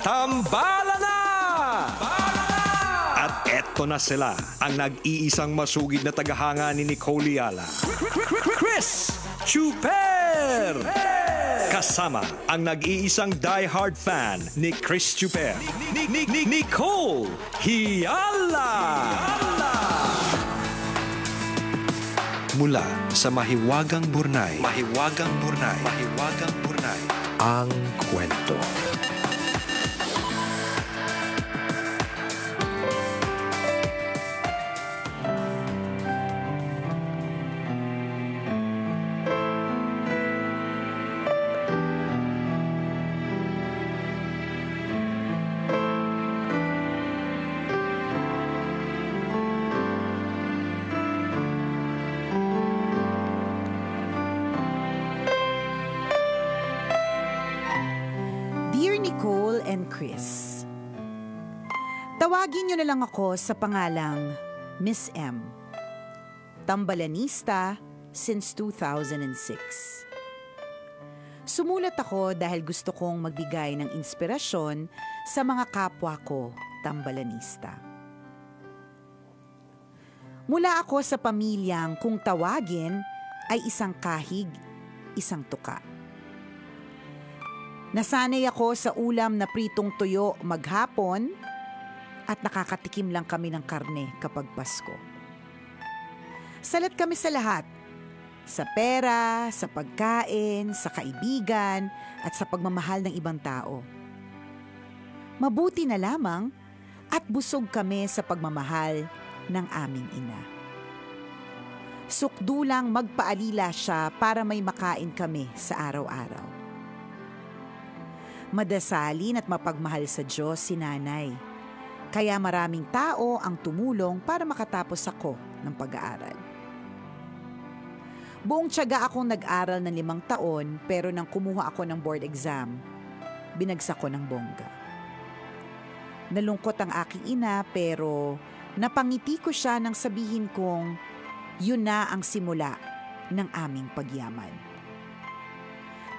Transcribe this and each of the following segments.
Tambala na! At eto na sila, ang nag-iisang masugid na tagahanga ni Nicole Yala. Chris Chuper! Kasama ang nag-iisang die-hard fan ni Chris Chuper. Nicole Hiala! Mula sa Mahiwagang Burnay. Mahiwagang Burnay. Mahiwagang Burnay. Ang kwento. na lang ako sa pangalang Miss M. Tambalanista since 2006. Sumulat ako dahil gusto kong magbigay ng inspirasyon sa mga kapwa ko tambalanista. Mula ako sa pamilyang kung tawagin ay isang kahig, isang tuka. Nasanay ako sa ulam na pritong tuyo maghapon at nakakatikim lang kami ng karne kapag Pasko. Salat kami sa lahat. Sa pera, sa pagkain, sa kaibigan, at sa pagmamahal ng ibang tao. Mabuti na lamang at busog kami sa pagmamahal ng aming ina. Sukdulang magpaalila siya para may makain kami sa araw-araw. Madasalin at mapagmahal sa Diyos si nanay kaya maraming tao ang tumulong para makatapos ako ng pag-aaral. Buong tiyaga akong nag-aral ng limang taon pero nang kumuha ako ng board exam, binagsak ko ng bongga. Nalungkot ang aking ina pero napangiti ko siya nang sabihin kong yun na ang simula ng aming pagyaman.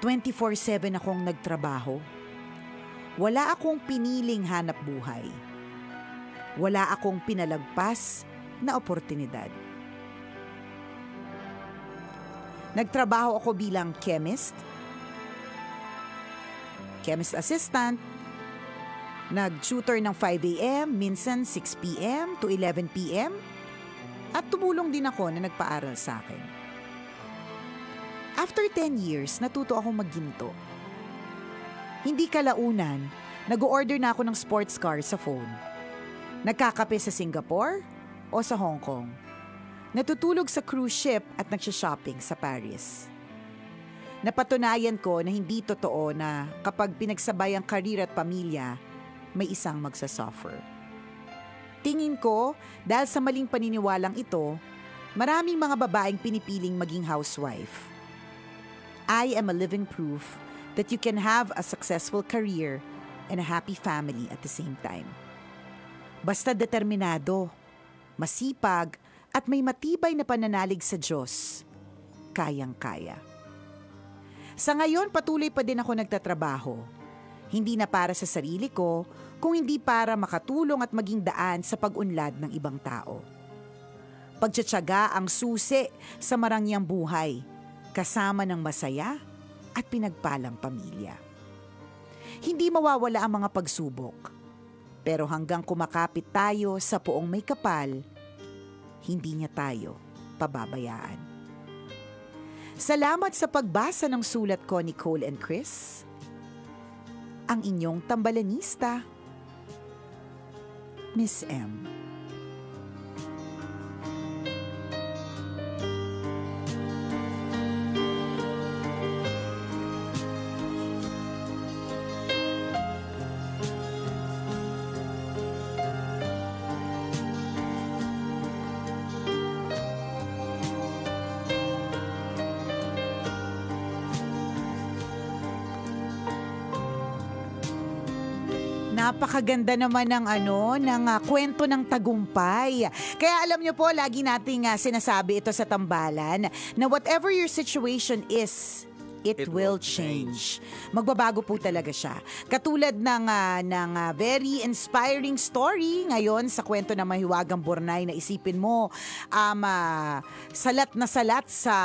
24-7 akong nagtrabaho. Wala akong piniling hanap buhay wala akong pinalagpas na oportunidad. Nagtrabaho ako bilang chemist, chemist assistant, nag-tutor ng 5 a.m., minsan 6 p.m. to 11 p.m. At tumulong din ako na nagpaaral sa akin. After 10 years, natuto akong magginto. Hindi kalaunan, nag-order na ako ng sports car sa phone Nagkakape sa Singapore o sa Hong Kong. Natutulog sa cruise ship at nagsha-shopping sa Paris. Napatunayan ko na hindi totoo na kapag pinagsabay ang karir at pamilya, may isang magsasuffer. Tingin ko, dahil sa maling paniniwalang ito, maraming mga babaeng pinipiling maging housewife. I am a living proof that you can have a successful career and a happy family at the same time. Basta determinado, masipag, at may matibay na pananalig sa Diyos. Kayang-kaya. Sa ngayon, patuloy pa din ako nagtatrabaho. Hindi na para sa sarili ko, kung hindi para makatulong at maging daan sa pag-unlad ng ibang tao. Pagtsatsaga ang susi sa marangyang buhay, kasama ng masaya at pinagpalang pamilya. Hindi mawawala ang mga pagsubok pero hanggang kumakapit tayo sa poong may kapal, hindi niya tayo pababayaan. Salamat sa pagbasa ng sulat ko ni Cole and Chris. Ang inyong tambalanista, Miss M. napakaganda naman ng ano, ng uh, kwento ng tagumpay. Kaya alam niyo po, lagi nating uh, sinasabi ito sa tambalan na whatever your situation is, it, it will change. change. Magbabago po talaga siya. Katulad ng, uh, ng uh, very inspiring story ngayon sa kwento ng Mahiwagang Bornay na isipin mo, um, uh, salat na salat sa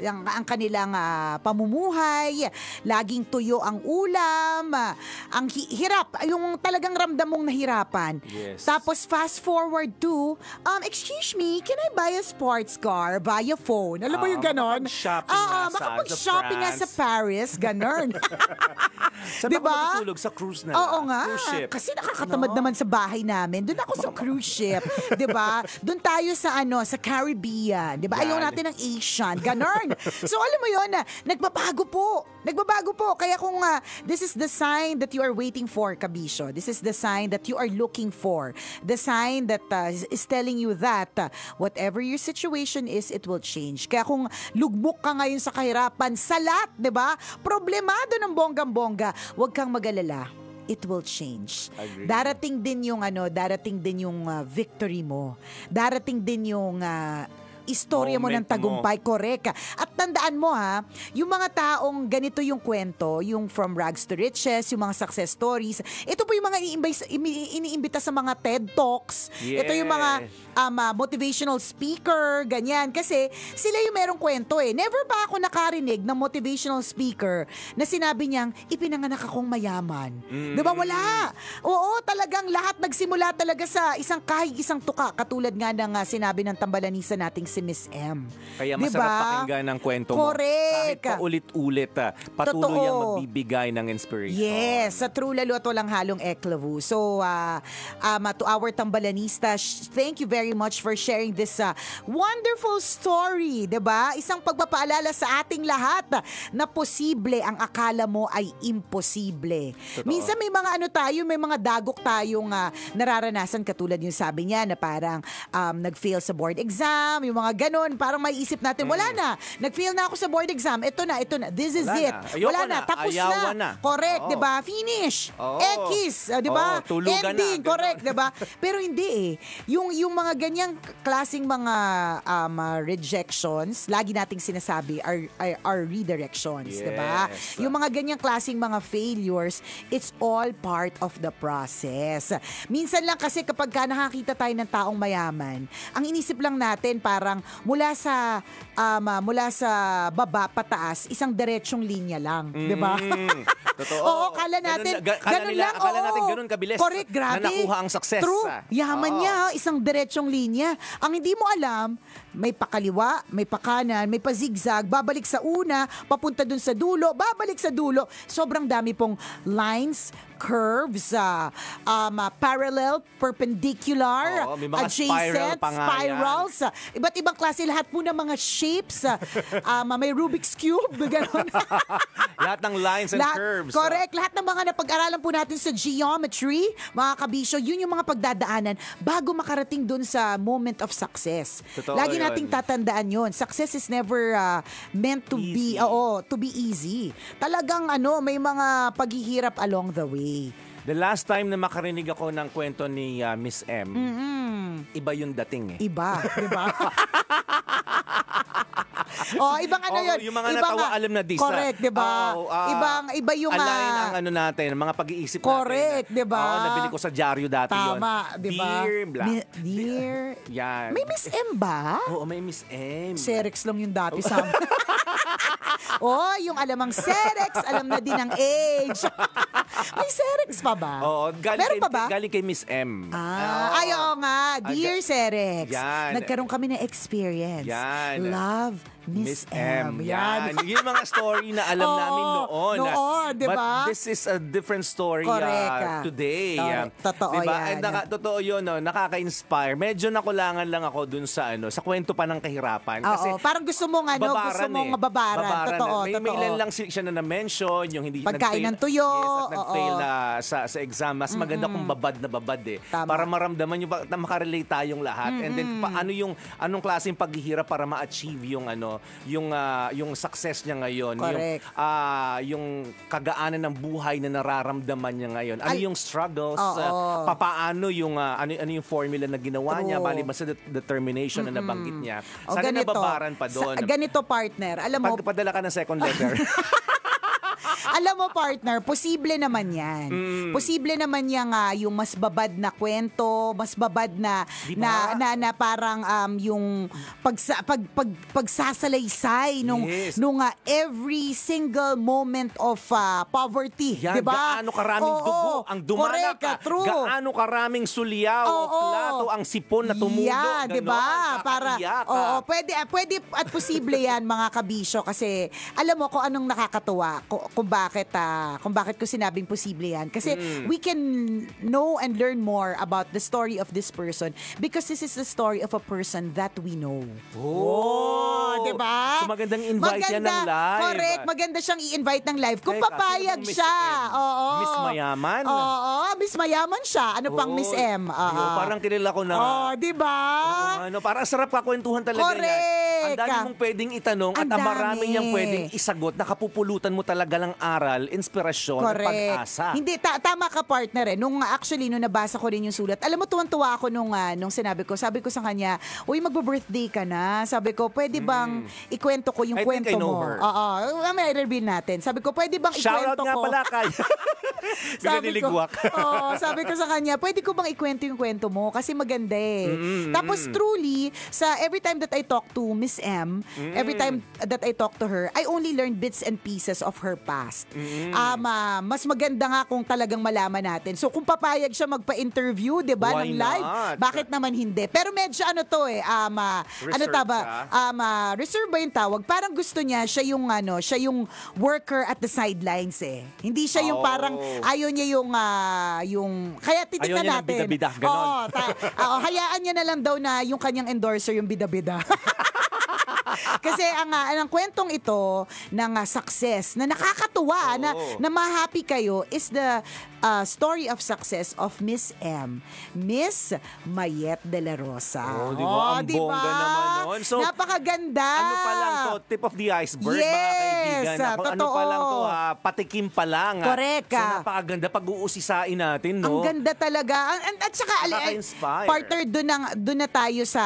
ang, ang kanilang uh, pamumuhay, laging tuyo ang ulam, uh, ang hi- hirap, yung talagang ramdam mong nahirapan. Yes. Tapos fast forward to, um, excuse me, can I buy a sports car via phone? Alam mo um, yung ganon? Makapag-shopping uh, shopping nga sa sa Paris, ganun. Saan diba? ako Sa cruise na. Oo nga. Cruise ship. Kasi nakakatamad no? naman sa bahay namin. Doon ako sa cruise ship. ba? Diba? Doon tayo sa ano, sa Caribbean. ba? Diba? Ayaw natin ng Asian. Ganun. so alam mo yon na ah, nagbabago po. Nagbabago po. Kaya kung uh, this is the sign that you are waiting for, Kabisyo. This is the sign that you are looking for. The sign that uh, is telling you that uh, whatever your situation is, it will change. Kaya kung lugmok ka ngayon sa kahirapan, salat 'di ba? Problemado ng bonggang-bongga. Huwag kang magalala. It will change. Agree. Darating din yung ano, darating din yung uh, victory mo. Darating din yung uh, istorya mo ng tagumpay. Mo. Correct. At tandaan mo ha, yung mga taong ganito yung kwento, yung from rags to riches, yung mga success stories, ito po yung mga iniimbita sa mga TED Talks. Yes. Ito yung mga um, uh, motivational speaker, ganyan. Kasi sila yung merong kwento eh. Never pa ako nakarinig ng motivational speaker na sinabi niyang, ipinanganak akong mayaman. Mm. Di Wala. Oo, talagang lahat nagsimula talaga sa isang kahig isang tuka. Katulad nga ng uh, sinabi ng tambalanisa nating si Miss M. Kaya diba? masarap pakinggan ang kwento Correct. mo. Kahit paulit-ulit, ah, patuloy Totoo. ang magbibigay ng inspiration. Yes, sa True lalo Laluto lang halong eklavu. So, uh, um, to our tambalanista, thank you very much for sharing this uh, wonderful story, ba? Diba? Isang pagpapaalala sa ating lahat na posible ang akala mo ay imposible. Totoo. Minsan may mga ano tayo, may mga dagok tayong uh, nararanasan katulad yung sabi niya na parang um, nag-fail sa board exam, yung mga mga ganon, parang may isip natin, wala mm. na, nag-fail na ako sa board exam, ito na, ito na, this is wala it. Na. wala na, na. tapos Ayawan na. na. Correct, oh. 'di ba? Finish. Oh. X, 'di ba? Oh, Ending, na. correct, 'di ba? Pero hindi eh. Yung yung mga ganyang klasing mga um, uh, rejections, lagi nating sinasabi are are, are redirections, diba? yes. 'di ba? Yung mga ganyang klasing mga failures, it's all part of the process. Minsan lang kasi kapag ka nakakita tayo ng taong mayaman, ang inisip lang natin parang parang mula sa um, ah, mula sa baba pataas, isang diretsong linya lang, mm. 'di ba? Mm, totoo. Oo, kala natin ganun, kala ganun nila, lang. Kala natin ganun kabilis. Correct, grabe. Na nakuha ang success. True. Ah. Yaman oo. niya, isang diretsong linya. Ang hindi mo alam, may pakaliwa, may pakanan, may pazigzag, babalik sa una, papunta dun sa dulo, babalik sa dulo. Sobrang dami pong lines, curves, uh, um, uh, parallel, perpendicular, Oo, may mga adjacent, spiral pa nga spirals, uh, iba't ibang klase, lahat po ng mga shapes, uh, um, uh, may Rubik's Cube, gano'n. lahat ng lines and lahat, curves. Correct, uh. lahat ng mga napag-aralan po natin sa geometry, mga kabisyo, yun yung mga pagdadaanan bago makarating dun sa moment of success. Totoo Lagi yan nating tatandaan yon. Success is never uh, meant to easy. be, oo, to be easy. Talagang ano, may mga paghihirap along the way. The last time na makarinig ako ng kwento ni uh, Miss M, mm-hmm. iba yung dating eh. Iba, di ba? oh, ibang ano oh, yun. Yung mga ibang, natawa, ah, alam na disa. Correct, di ba? Oh, uh, ibang, iba yung... Ah, align uh, ang ano natin, mga pag-iisip correct, natin. Correct, di ba? oh, nabili ko sa diaryo dati Tama, yun. di ba? Dear, black. Mi- dear. Yan. May Miss M ba? Oo, may Miss M. Serex lang yung dati sa oh, yung alamang Serex, alam na din ang age. May Serex pa ba? Oo, galing Meron kay, pa ba? Galing kay Miss M. Ah, oh. ayo nga. Dear Serex, nagkaroon kami ng experience. Yan. Love, Miss M. M. Yan. Yung mga story na alam Oo, namin noon. Ah. Noon, di ba? But this is a different story uh, today. Correct. Yeah. Totoo diba? yan. And naka, totoo yun, no? nakaka-inspire. Medyo nakulangan lang ako dun sa ano, sa kwento pa ng kahirapan. Kasi Oo, parang gusto mong ano, babaran, gusto mo eh. babaran. babaran totoo, na. May, totoo. May lang siya na na-mention, yung hindi Pagkain ng tuyo. Yes, at nag-fail na sa, sa exam. Mas mm, maganda mm-hmm. kung mm. babad na babad eh. Tama. Para maramdaman yung, makarelate tayong lahat. Mm-hmm. And then, mm, pa, ano yung, anong klaseng paghihirap para ma-achieve yung ano, yung uh, yung success niya ngayon, Correct. yung uh, ah, yung kagaanan ng buhay na nararamdaman niya ngayon. Ano Ay, yung struggles? Oh, uh, papaano yung uh, ano ano yung formula na ginawa True. niya bali sa det- determination mm -hmm. na nabanggit niya. Sana ganito, nababaran pa doon. ganito partner. Alam mo, Pagpadala ka ng second letter. Alam mo partner, posible naman 'yan. Mm. Posible naman 'yang uh, yung mas babad na kwento, mas babad na diba? na, na na parang um yung pagsa, pag, pag pagsasalaysay nung yes. nung uh, every single moment of uh, poverty, 'di ba? Gaano karaming oo, dugo ang dumana correct, ka, ah, true. gaano karaming suliyaw oo, o plato ang sipon na tumulo, yeah, 'di ba? Para oo, pwede pwede at posible 'yan mga kabisyo kasi alam mo kung anong nakakatuwa kung, kung bakit ah, kung bakit ko sinabing posible yan. Kasi Mm. we can know and learn more about the story of this person because this is the story of a person that we know. Oh, oh di ba? So magandang invite yan ng live. Correct, maganda siyang i-invite ng live kung Eh, papayag Miss siya. M. Oo. Miss Mayaman. Oo, Miss Mayaman siya. Ano pang Miss oh. M? Oo. Yo, parang kilala ko na. oh di ba? ano, para sarap kakwentuhan talaga Correct. yan. Ang dami mong pwedeng itanong at Ang marami niyang pwedeng isagot. Nakapupulutan mo talaga lang aral, inspirasyon, at pag-asa. Hindi, ta- tama ka partner eh. Nung actually, nung nabasa ko rin yung sulat, alam mo, tuwang tuwa ako nung, uh, nung sinabi ko. Sabi ko sa kanya, uy, magbo-birthday ka na. Sabi ko, pwede mm. bang mm. ikwento ko yung I kwento I mo? Her. Oo, uh, may reveal natin. Sabi ko, pwede bang Shout ikwento ko? Shout nga pala kay... sabi ko, oh, sabi ko sa kanya, pwede ko bang ikwento yung kwento mo? Kasi maganda eh. Mm-hmm. Tapos truly, sa every time that I talk to Miss M, mm-hmm. every time that I talk to her, I only learn bits and pieces of her past past. Mm. uh, mas maganda nga kung talagang malaman natin. So kung papayag siya magpa-interview, 'di ba, ng live, not? bakit naman hindi? Pero medyo ano to eh, um, uh, ano ta ba? Um, uh, reserve ba 'yung tawag? Parang gusto niya siya 'yung ano, siya 'yung worker at the sidelines eh. Hindi siya 'yung oh. parang ayaw niya 'yung uh, 'yung kaya titingnan natin. Bida-bida, Oh, ta- uh, hayaan niya na lang daw na 'yung kanyang endorser 'yung bidabida. Kasi ang, uh, ang kwentong ito ng uh, success na nakakatuwa, oh. na, na ma-happy kayo is the uh, story of success of Miss M, Miss Mayet de la Rosa. Oh, di ba? Oh, ang diba? bongga naman nun. So, Napakaganda. Ano pa lang to, tip of the iceberg, yes, mga kaibigan. Ako, Ano pa lang to, ha, patikim pa lang. Ha. So, napakaganda pag uusisain natin, no? Ang ganda talaga. At, at saka, inspire eh, partner, doon na, doon na tayo sa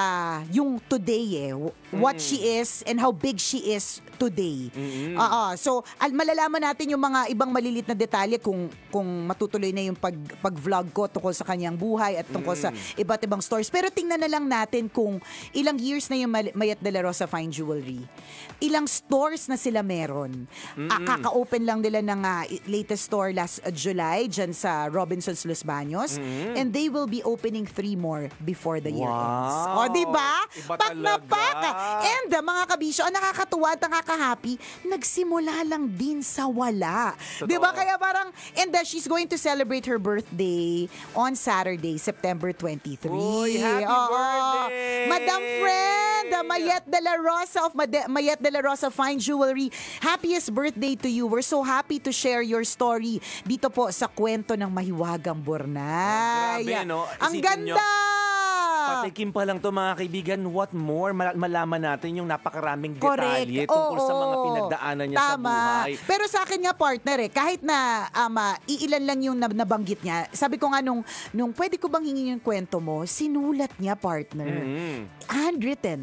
yung today, eh mm. what she is and how big she is today. Mm-hmm. Uh, uh, so al- malalaman natin yung mga ibang malilit na detalye kung kung matutuloy na yung pag pag-vlog ko tungkol sa kanyang buhay at tungkol mm. sa iba't ibang stories. Pero tingnan na lang natin kung ilang years na yung Mayat de la Rosa Fine Jewelry. Ilang stores na sila meron. Mm-hmm. Uh, kaka-open lang nila ng uh, latest store last uh, July dyan sa Robinson's Los Baños mm-hmm. and they will be opening three more before the wow. year ends. O, di ba? na pak! Ah. And uh, mga kabisyo, ang nakakatuwa at nakaka-happy, nagsimula lang din sa wala. Totoo. Diba? Kaya parang, and uh, she's going to celebrate her birthday on Saturday, September 23. Uy, happy Oo. birthday! Madam Friend, uh, Mayet De La Rosa of Made Mayet De La Rosa Fine Jewelry, happiest birthday to you. We're so happy to share your story dito po sa kwento ng Mahiwagang Burnay. Oh, grabe, no? Ang ganda! Nyo Patikim ah. pa lang to mga kaibigan. What more? Mal malaman natin yung napakaraming detalye Correct. tungkol Oo, sa mga pinagdaanan niya tama. sa buhay. Pero sa akin nga partner eh, kahit na um, ama, ah, iilan lang yung nabanggit niya. Sabi ko nga nung, nung pwede ko bang hingin yung kwento mo, sinulat niya partner. Mm -hmm. Handwritten.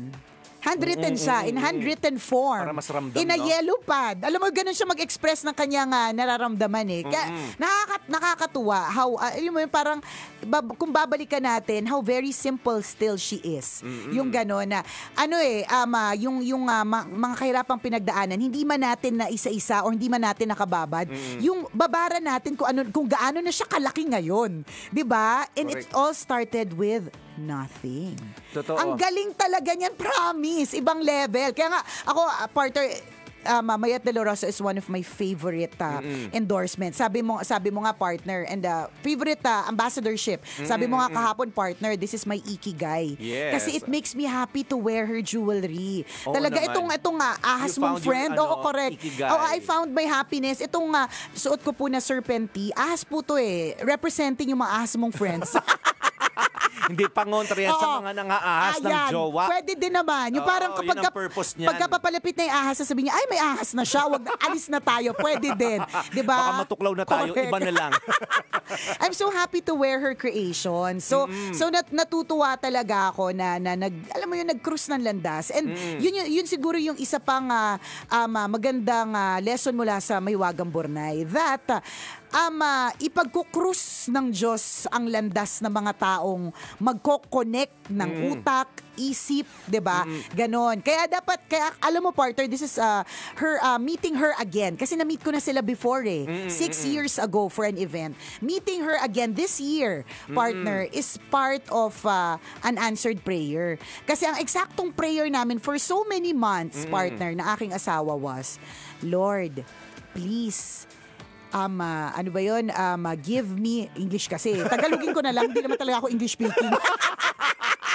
Handwritten mm, mm siya, mm, in mm. handwritten form. Para mas ramdam, In a no? yellow pad. Alam mo, ganun siya mag-express ng kanyang uh, nararamdaman eh. Kaya, mm. nakakat nakakatuwa. How, uh, alam mo yun, parang, bab- kung babalikan natin, how very simple still she is. Mm-hmm. Yung gano'n na, ano eh, um, uh, yung, yung uh, ma- mga kahirapang pinagdaanan, hindi man natin na isa-isa or hindi man natin nakababad, mm-hmm. yung babara natin kung, ano, kung gaano na siya kalaki ngayon. ba diba? And Correct. it all started with nothing. Totoo. Ang galing talaga niyan, promise. Ibang level. Kaya nga, ako, ah, partner, uh, ah, Mamayat De La Rosa is one of my favorite uh, mm-hmm. endorsements. Sabi mo sabi mo nga partner and uh, favorite uh, ambassadorship. Mm-hmm. Sabi mo nga kahapon partner, this is my ikigai. Yes. Kasi it makes me happy to wear her jewelry. Oo, Talaga naman. itong itong uh, ahas you mong friend. Yung, ano, Oo, correct. Ikigai. Oh, I found my happiness. Itong uh, suot ko po na serpenti. Ahas po to eh. Representing yung mga ahas mong friends. Hindi pangontra yan sa mga nangaahas ng Ayan, jowa. Pwede din naman. Yung parang yun kapag, ang pagkapapalapit na yung ahas, sasabihin niya, ay may ahas na siya, wag na, alis na tayo. Pwede din. Di ba? Baka matuklaw na tayo, Correct. iba na lang. I'm so happy to wear her creation. So so nat- natutuwa talaga ako na, na nag alam mo yun nag cross ng landas. And yun, yun yun siguro yung isa pang ah, um, ah, magandang ah, lesson mula sa Maywagang Bornay that ah, Ama, ipagkukrus ng Diyos ang landas ng mga taong magkoconnect ng mm. utak, isip, 'di ba? Mm. Ganon. Kaya dapat kaya alam mo partner, this is uh, her uh, meeting her again kasi na-meet ko na sila before eh. Mm, Six mm, mm. years ago for an event. Meeting her again this year, mm, partner, mm. is part of uh, an answered prayer. Kasi ang eksaktong prayer namin for so many months, mm. partner, na aking asawa was, Lord, please um, uh, ano ba yun, um, uh, give me, English kasi. Tagalogin ko na lang, hindi naman talaga ako English speaking.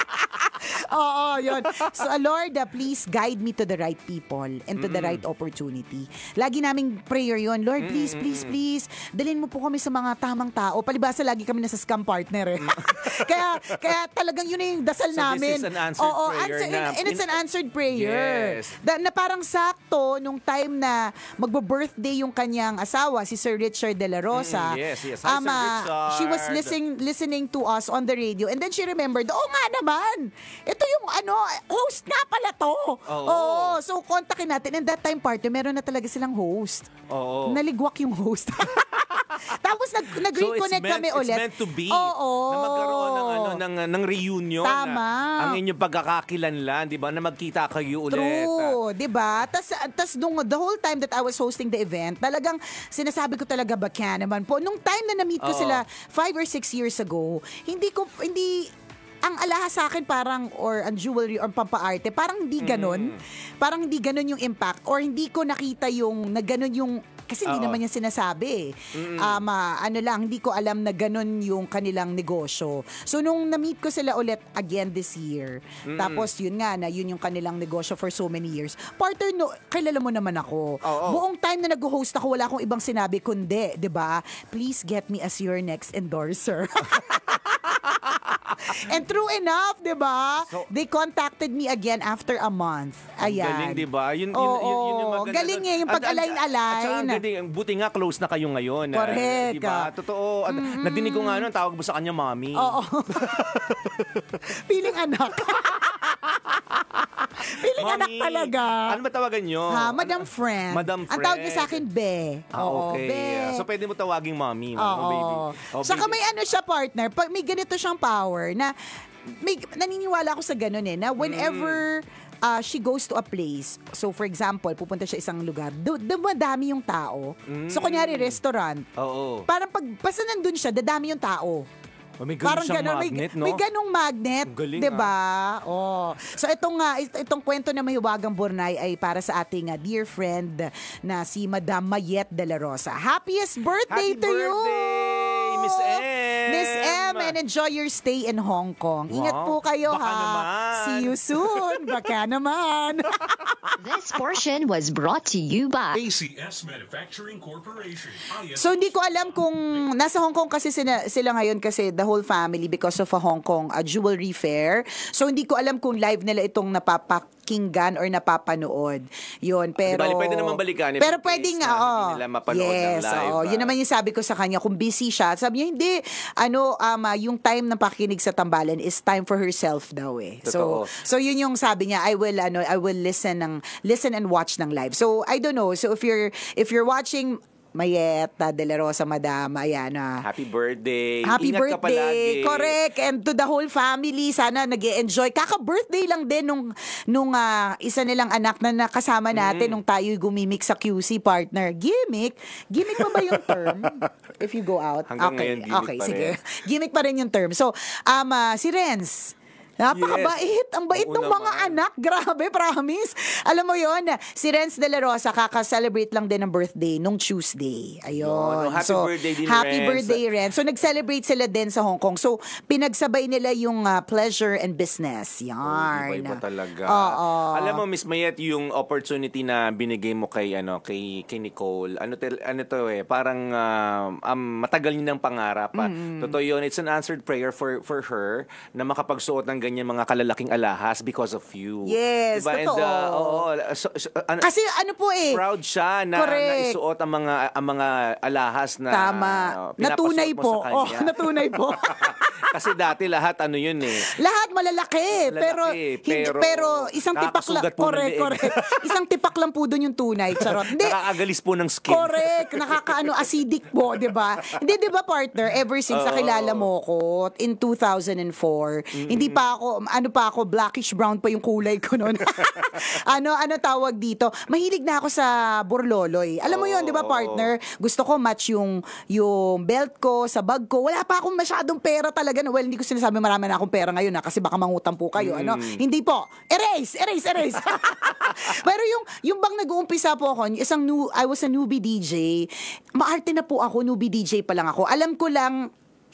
Oo, yun. So, Lord, please guide me to the right people and to mm. the right opportunity. Lagi naming prayer yon Lord, please, please, please, dalhin mo po kami sa mga tamang tao. Palibasa, lagi kami nasa scam partner eh. Mm. kaya, kaya talagang yun yung dasal so, namin. So, this is an answered Oo, prayer. Answer, na, and, and it's an answered prayer. Yes. Da, na parang sakto, nung time na magbo-birthday yung kanyang asawa, si Sir Richard De La Rosa. Mm, yes, yes. Hi, um, Sir Richard. Ah, she was listening, listening to us on the radio and then she remembered, oh nga naman, ito ito yung ano, host nga pala to. Oo. Oo. So, kontakin natin. And that time, party, meron na talaga silang host. Oo. Naligwak yung host. Tapos nag nag-reconnect so meant, kami ulit. It's meant to be. Oo. Na magkaroon ng ano ng ng reunion. Tama. Na, ang inyong pagkakakilanlan, 'di ba? Na magkita kayo ulit. True, 'di ba? Tas tas nung the whole time that I was hosting the event, talagang sinasabi ko talaga ba naman po. Nung time na na-meet ko Oo. sila five or six years ago, hindi ko hindi ang alaha sa akin parang, or ang jewelry, or pampaarte, parang hindi mm. ganun. Mm. Parang hindi ganun yung impact. Or hindi ko nakita yung, na ganun yung kasi hindi naman niya sinasabi. Mm-hmm. Um, ah, ano lang, hindi ko alam na ganun yung kanilang negosyo. So, nung na-meet ko sila ulit again this year, mm-hmm. tapos yun nga na yun yung kanilang negosyo for so many years. Partner, no, kilala mo naman ako. Oh, oh. Buong time na nag-host ako, wala akong ibang sinabi kundi, di ba? Please get me as your next endorser. And true enough, 'di ba? So, they contacted me again after a month. Ayan. Galing, 'di ba? Yun, yun, oh, yun, yun yung maganda. Galing eh, yung pag-align-align. Magandang, buti nga close na kayo ngayon. Ah, Correct. Eh, diba? Totoo. Mm-hmm. Nadinig ko nga nun, tawag mo sa kanya, mommy. Oo. Piling anak. Piling Mami, anak talaga. Ano ba tawagan nyo? Ha, Madam ano? Friend. Madam Friend. Ang tawag niya sa akin, Be. Ah, okay. Be. So, pwede mo tawaging Mami. Oo. Oh, baby. Oh, Saka may ano siya, partner. Pag may ganito siyang power na may, naniniwala ako sa ganun eh, na whenever mm uh, she goes to a place. So, for example, pupunta siya isang lugar. Doon madami yung tao. Mm. So, kunyari, restaurant. Oo. Parang pag, basta nandun siya, dadami yung tao. Oh, may Parang ganun, magnet, may, no? May ganung magnet, Galing, 'di ba? Ah. Oh. So itong uh, itong kwento na mahiwagang Bornay ay para sa ating uh, dear friend na si Madam Mayet De La Rosa. Happiest birthday Happy to birthday! you! Miss M. Miss M, and enjoy your stay in Hong Kong. Wow. Ingat po kayo, Baka ha? Naman. See you soon. Baka naman. This portion was brought to you by ACS Manufacturing Corporation. So, hindi ko alam kung nasa Hong Kong kasi sila, sila ngayon kasi the whole family because of a Hong Kong a jewelry fair. So, hindi ko alam kung live nila itong napapak napapakinggan or napapanood. Yun, pero... Ah, Bali, pwede naman balikan. Pero pwede eh, nga, oo. Oh. Nila mapanood yes, ng live. Oo. Oh. Yun ah. naman yung sabi ko sa kanya, kung busy siya, sabi niya, hindi, ano, um, ah, yung time ng pakinig sa tambalan is time for herself daw eh. Totoo. So, so yun yung sabi niya, I will, ano, I will listen ng, listen and watch ng live. So, I don't know. So, if you're, if you're watching, Mayeta De La Rosa Madama. Ayan. Ah. Happy birthday. Happy Ingat birthday. Ka Correct. And to the whole family, sana nag enjoy Kaka-birthday lang din nung, nung uh, isa nilang anak na nakasama natin mm. nung tayo'y gumimik sa QC partner. Gimmick? Gimmick pa ba yung term? If you go out? Hanggang okay. ngayon, gimmick okay, pa rin. sige. Gimmick pa rin yung term. So, um, uh, si Renz, Napakabait. Yes. Ang bait ng mga naman. anak. Grabe, promise. Alam mo yon si Renz De La Rosa kaka-celebrate lang din ng birthday nung Tuesday. Ayun. happy so, birthday din, Happy Renz. birthday, Renz. So, nag-celebrate sila din sa Hong Kong. So, pinagsabay nila yung uh, pleasure and business. Yarn. Oh, iba, iba talaga. Alam mo, Miss Mayet, yung opportunity na binigay mo kay, ano, kay, kay Nicole, ano, te, ano to eh, parang uh, um, matagal nilang pangarap. Ah. Mm-hmm. Totoo yun. It's an answered prayer for, for her na makapagsuot ng ganyan mga kalalaking alahas because of you. Yes, diba? totoo. And, uh, oo, so, so, ano, Kasi ano po eh. Proud siya na correct. naisuot ang mga, ang mga alahas na Tama. Uh, natunay po. Oh, natunay po. Kasi dati lahat ano yun eh. Lahat malalaki. malalaki pero, hindi, pero isang tipak lang. Correct, correct. isang tipak lang po doon yung tunay. Charot. Hindi, Nakakagalis po ng skin. Correct. Nakakaano acidic po, di ba? Hindi, di ba partner? Ever since oh. nakilala mo ko in 2004, mm-hmm. hindi pa ako, ano pa ako, blackish brown pa yung kulay ko noon. ano, ano tawag dito? Mahilig na ako sa borloloy. Alam mo yun, di ba partner? Gusto ko match yung, yung belt ko, sa bag ko. Wala pa akong masyadong pera talaga. Well, hindi ko sinasabi marami na akong pera ngayon na ah, kasi baka mangutang po kayo. Ano? Mm. Ano? Hindi po. Erase! Erase! Erase! Pero yung, yung bang nag-uumpisa po ako, isang new, I was a newbie DJ. Maarte na po ako, newbie DJ pa lang ako. Alam ko lang,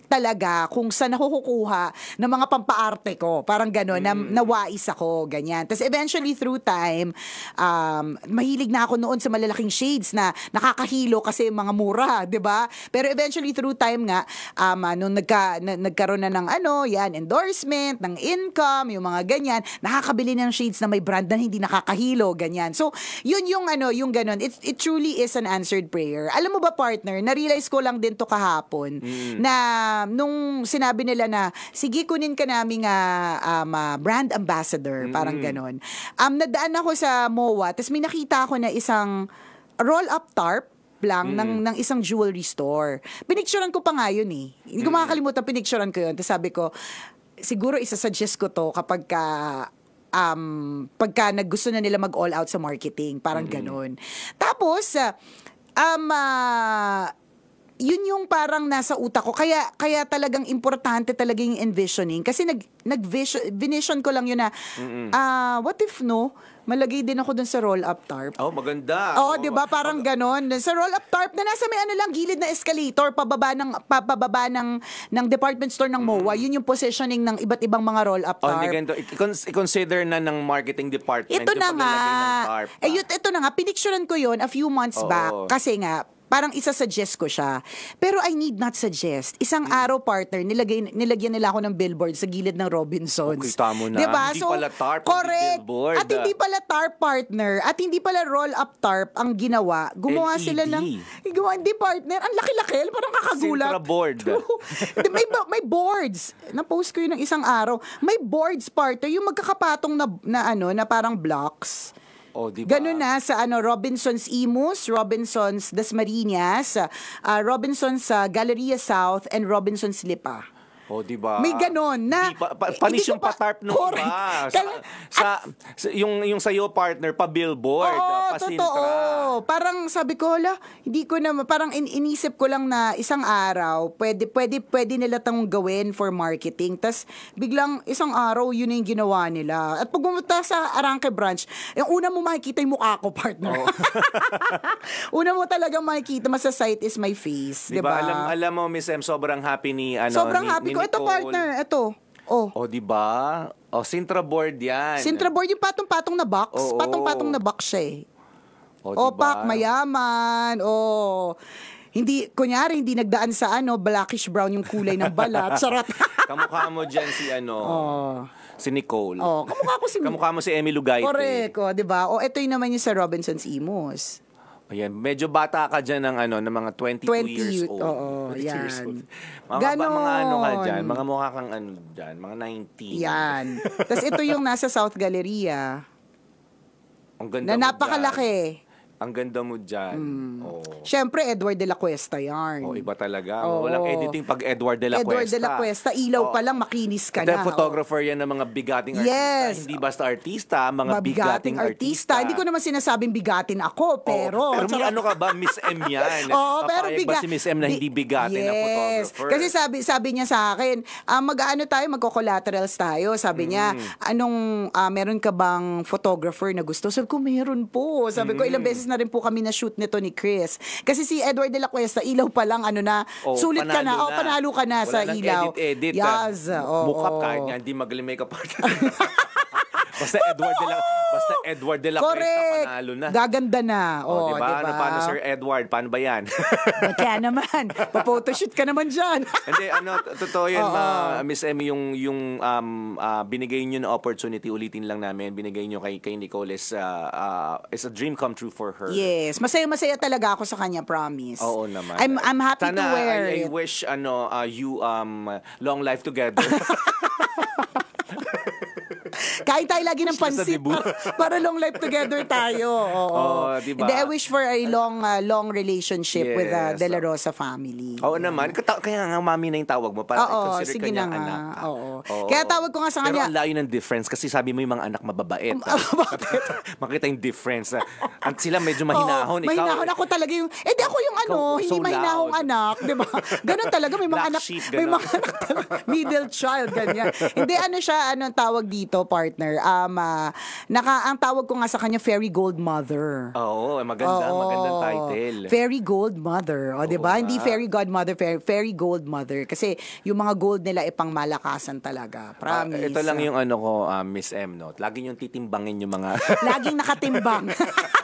talaga kung saan ako kukuha ng mga pampaarte ko. Parang gano'n, mm. na, nawais ako, ganyan. Tapos eventually through time, um, mahilig na ako noon sa malalaking shades na nakakahilo kasi mga mura, 'di ba? Pero eventually through time nga um ah, nung nagka, na, nagkaroon na ng ano, yan endorsement, ng income, yung mga ganyan, nakakabili ng shades na may brand na hindi nakakahilo, ganyan. So, yun yung ano, yung ganun. It it truly is an answered prayer. Alam mo ba partner, na-realize ko lang din to kahapon mm. na um, nung sinabi nila na, sige kunin ka namin nga uh, um, uh, brand ambassador, mm-hmm. parang ganon. Um, nadaan ako sa MOA, tapos may nakita ako na isang roll-up tarp lang mm. ng ng isang jewelry store. Pinicturean ko pa nga yun eh. Hindi ko mm. makakalimutan pinicturean ko yun. Tapos sabi ko, siguro isa-suggest ko to kapag ka um, pagka naggusto na nila mag all out sa marketing, parang mm. ganun. Tapos uh, um uh, yun yung parang nasa utak ko. Kaya kaya talagang importante talaga yung envisioning kasi nag nag vision ko lang yun na uh, what if no malagay din ako dun sa roll-up tarp. Oh, maganda. Oo, oh, 'di ba? Oh, parang ganon. Sa roll-up tarp na nasa may ano lang gilid na escalator pababa ng pababa ng ng department store ng MOA. Mm. Yun yung positioning ng iba't ibang mga roll-up oh, tarp. Oh, ganito. I-consider na ng marketing department ito na nga. Ng tarp, eh, ah. yun, ito na nga. Pinicturean ko yun a few months oh. back kasi nga parang isa-suggest ko siya. Pero I need not suggest. Isang mm. araw, partner, nilagay, nilagyan nila ako ng billboard sa gilid ng Robinsons. Okay, tamo na. Diba? Hindi so, pala tarp, correct. Hindi at hindi pala tarp, partner. At hindi pala roll-up tarp ang ginawa. Gumawa LED. sila ng... Gumawa, hindi, partner. Ang laki-laki. Parang kakagulat. Sintra board. may, may boards. Na-post ko yun ng isang araw. May boards, partner. Yung magkakapatong na, na ano, na parang blocks. Oh, diba? Ganun na sa ano Robinson's Imus, Robinson's Dasmariñas, uh, Robinson's uh, ah, Galleria South and Robinson's Lipa. O, oh, di ba? May ganon na... Di pa, pa, panis yung pa, patarp nung correct. iba. Sa, Kala, sa, sa, yung, yung sa'yo partner, pa billboard, oo, ah, pa totoo. Sintra. Parang sabi ko, hala, hindi ko na, parang in, inisip ko lang na isang araw, pwede, pwede, pwede nila tang gawin for marketing. Tapos biglang isang araw, yun yung ginawa nila. At pag pumunta sa Arangke branch, yung una mo makikita yung mukha ko, partner. Oh. una mo talaga makikita, mas sa site is my face. Diba? diba? Alam, alam mo, Miss M, sobrang happy ni, ano, sobrang ni, happy ni ko, ito partner, ito. Oh. oh, di ba? O, oh, Sintra board yan. Sintra board, yung patong-patong na box. Oh, patong-patong na box siya eh. O, oh, diba? Opak, mayaman, Oh. Hindi, kunyari, hindi nagdaan sa ano, blackish brown yung kulay ng balat. Sarap. Kamukha mo dyan si ano, oh. si Nicole. Oh, kamukha ko si... kamukha mo si Emily Lugaite. Correct, o, oh, di ba? oh, ito yung naman yung sa Robinson's Imus. Ayan, medyo bata ka dyan ng, ano, ng mga 22 20 years youth, old. Oo, yan. Old. Mga, Ganon. mga ano ka dyan, mga mukha kang ano dyan, mga 19. Yan. Tapos ito yung nasa South Galleria. Ang ganda na napakalaki. Dyan ang ganda mo dyan. Mm. Oo. Siyempre, Edward de la Cuesta yarn. Oh, iba talaga. Oh. Walang editing pag Edward de la Edward Cuesta. Edward de la Cuesta, ilaw Oo. pa lang, makinis ka Ito, na. photographer yan ng mga bigating yes. artista. Hindi basta artista, mga mabigating bigating artista. artista. Hindi ko naman sinasabing bigatin ako, pero... Oo. Pero may ano ka ba, Miss M yan? Oh, pero biga... ba si Miss M na hindi bigatin yes. na photographer? Kasi sabi, sabi niya sa akin, uh, ah, mag-ano tayo, magko-collaterals tayo. Sabi mm. niya, anong, uh, meron ka bang photographer na gusto? Sabi ko, meron po. Sabi mm. ko, ilang mm. beses na rin po kami na shoot nito ni Chris. Kasi si Edward de la Cuesta, ilaw pa lang, ano na, oh, sulit ka na, na. Oh, panalo ka na Wala sa ilaw. Edit, edit. Ah. Yes. Oh, Mukap oh. kahit nga, hindi magaling makeup artist. Basta Edward de la basta Edward de la Correct. Cuesta panalo na. Gaganda na. Oh, oh diba? diba? Ano, paano Sir Edward? Paano ba 'yan? Kaya naman, pa-photoshoot ka naman diyan. Hindi ano, totoo 'yun, oh, Miss Emmy yung yung um, uh, binigay niyo na opportunity ulitin lang namin, binigay niyo kay kay Nicole is uh, uh, is a dream come true for her. Yes, masaya-masaya talaga ako sa kanya, promise. Oo naman. I'm I'm happy Sana, to wear I, I wish ano uh, you um long life together. Kain tayo lagi ng pansit para, long life together tayo. Oo. Oh, diba? And I wish for a long uh, long relationship uh, yes. with the uh, De La Rosa family. Oo yeah. naman. Kaya nga mami na yung tawag mo para Oo, consider sige kanya na anak. Oo. Oo. Kaya tawag ko nga sa kanya. Pero ang layo ng difference kasi sabi mo yung mga anak mababait. Um, Makita yung difference. At sila medyo mahinahon. Oo, Ikaw, mahinahon ako talaga yung, eh di ako yung ano, so hindi so mahinahong anak, di ba? Ganun talaga, may mga Black anak, sheep, may mga anak talaga, middle child, ganyan. hindi ano siya, anong tawag dito, part partner. Um, uh, naka, ang tawag ko nga sa kanya, Fairy Gold Mother. Oo, eh, maganda, Oo, magandang title. Fairy Gold Mother. O, oh, di ba? Hindi ah. Fairy Godmother, Fairy, Fairy Gold Mother. Kasi yung mga gold nila ay pang malakasan talaga. Ah, promise. Uh, ito lang yung ano ko, uh, Miss M, no? Lagi yung titimbangin yung mga... Laging nakatimbang.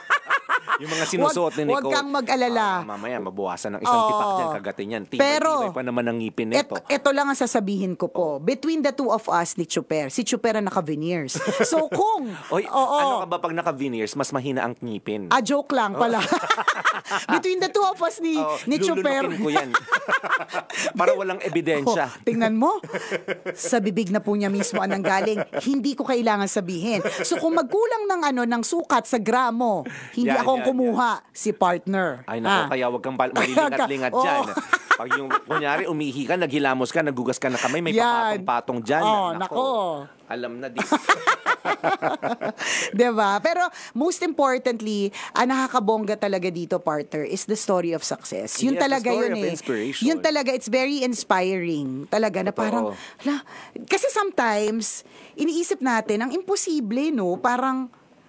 yung mga sinusuot ni Nicole. Huwag kang mag-alala. Uh, mamaya, mabawasan ng isang oh, tipak dyan, kagatin niyan. Tibay, pero, tibay pa naman ang ngipin nito. Et, ito lang ang sasabihin ko po. Oh. Between the two of us ni Chuper, si Chuper ang naka-veneers. So kung... Oy, oh, ano ka ba pag naka-veneers, mas mahina ang ngipin? A ah, joke lang oh. pala. Between the two of us ni, oh, ni Chuper. ko yan. Para walang ebidensya. Oh, tingnan mo. Sa bibig na po niya mismo ang nanggaling. Hindi ko kailangan sabihin. So kung magkulang ng ano ng sukat sa gramo, hindi yan, ako yan kumuha yan. si partner. Ay nako, ah. kaya wag kang malilingat-lingat oh. Pag yung, kunyari, umihi ka, naghilamos ka, nagugas ka na kamay, may papatong-patong dyan. Oh, nako. nako. Alam na this. 'Di ba? Diba? Pero most importantly, ang ah, nakakabongga talaga dito partner is the story of success. Yun yes, talaga yun eh. Yun talaga it's very inspiring. Talaga na parang hala, kasi sometimes iniisip natin ang imposible no, parang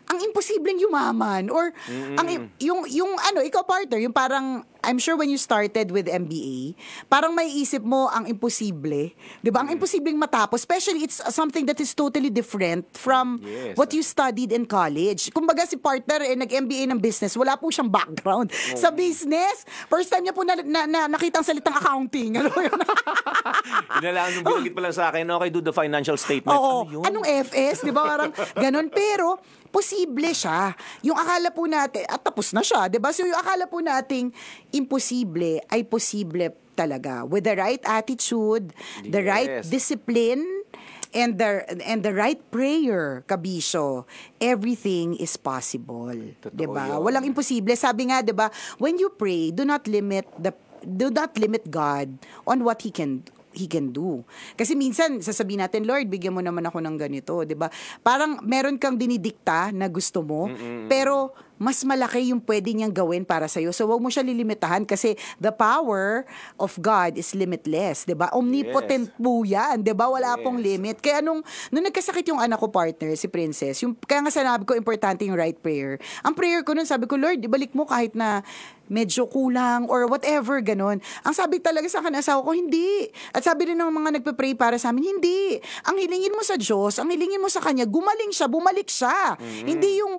ang imposibleng yumaman or mm-hmm. ang yung yung ano ikaw partner yung parang I'm sure when you started with MBA, parang may isip mo ang imposible. Di ba? Ang mm. imposibleng matapos. Especially, it's something that is totally different from yes. what you studied in college. Kumbaga si partner, eh, nag-MBA ng business, wala po siyang background oh. sa business. First time niya po na, na, na nakita ang salitang accounting. Ano yun? Inalaan nung binagit pa lang sa akin, okay, do the financial statement. Oo. Ano yun? Anong FS? Di ba? Parang ganun. Pero, posible siya. Yung akala po natin, at tapos na siya, di ba? So, yung akala po nating imposible ay posible talaga with the right attitude, yes. the right discipline and the and the right prayer, kabiso everything is possible. 'Di ba? Walang imposible. Sabi nga, 'di ba? When you pray, do not limit the do not limit God on what he can he can do. Kasi minsan sasabihin natin, Lord, bigyan mo naman ako ng ganito, 'di ba? Parang meron kang dinidikta na gusto mo, Mm-mm. pero mas malaki yung pwede niyang gawin para sa iyo. So, huwag mo siya lilimitahan kasi the power of God is limitless, di ba? Omnipotent yes. po yan, di ba? Wala yes. pong limit. Kaya nung, nung nagkasakit yung anak ko partner, si Princess, yung, kaya nga sanabi ko, importante yung right prayer. Ang prayer ko noon, sabi ko, Lord, ibalik mo kahit na medyo kulang or whatever, ganun. Ang sabi talaga sa akin asawa ko, hindi. At sabi rin ng mga nagpe-pray para sa amin, hindi. Ang hilingin mo sa Diyos, ang hilingin mo sa Kanya, gumaling siya, bumalik siya. Mm-hmm. Hindi yung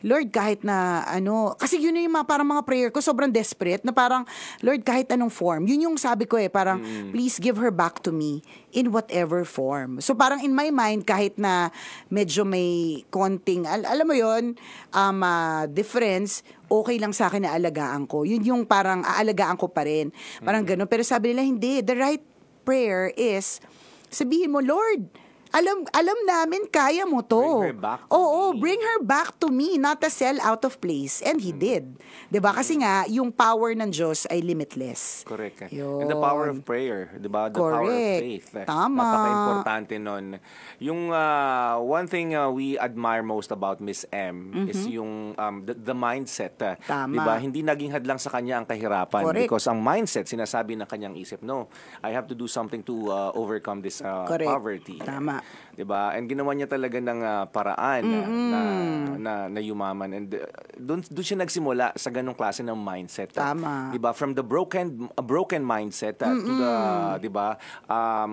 Lord, kahit na ano, kasi yun yung mga, parang mga prayer ko, sobrang desperate, na parang, Lord, kahit anong form. Yun yung sabi ko eh, parang, mm. please give her back to me in whatever form. So parang in my mind, kahit na medyo may konting, al- alam mo yun, um, uh, difference, okay lang sa akin na alagaan ko. Yun yung parang aalagaan ko pa rin. Parang mm. ganun. Pero sabi nila, hindi, the right prayer is, sabihin mo, Lord, alam alam namin kaya mo to. Bring her back to Oo, me. bring her back to me, not a sell out of place. And he mm. did. 'Di ba? Kasi mm. nga yung power ng Diyos ay limitless. Correct. Yun. And the power of prayer, 'di ba? The Correct. power of faith. Eh, Tama. Napaka-importante nun. Yung uh, one thing uh, we admire most about Miss M mm-hmm. is yung um, the, the mindset. Eh, Tama. 'Di ba? Hindi naging hadlang sa kanya ang kahirapan Correct. because ang mindset sinasabi ng kanyang isip, no, I have to do something to uh, overcome this uh, Correct. poverty. Tama. that. 'di ba? And ginawa niya talaga ng uh, paraan mm-hmm. na, na na yumaman and uh, eh, doon doon siya nagsimula sa ganung klase ng mindset. Uh, Tama. 'Di ba? From the broken a broken mindset uh, mm-hmm. to the 'di ba? Um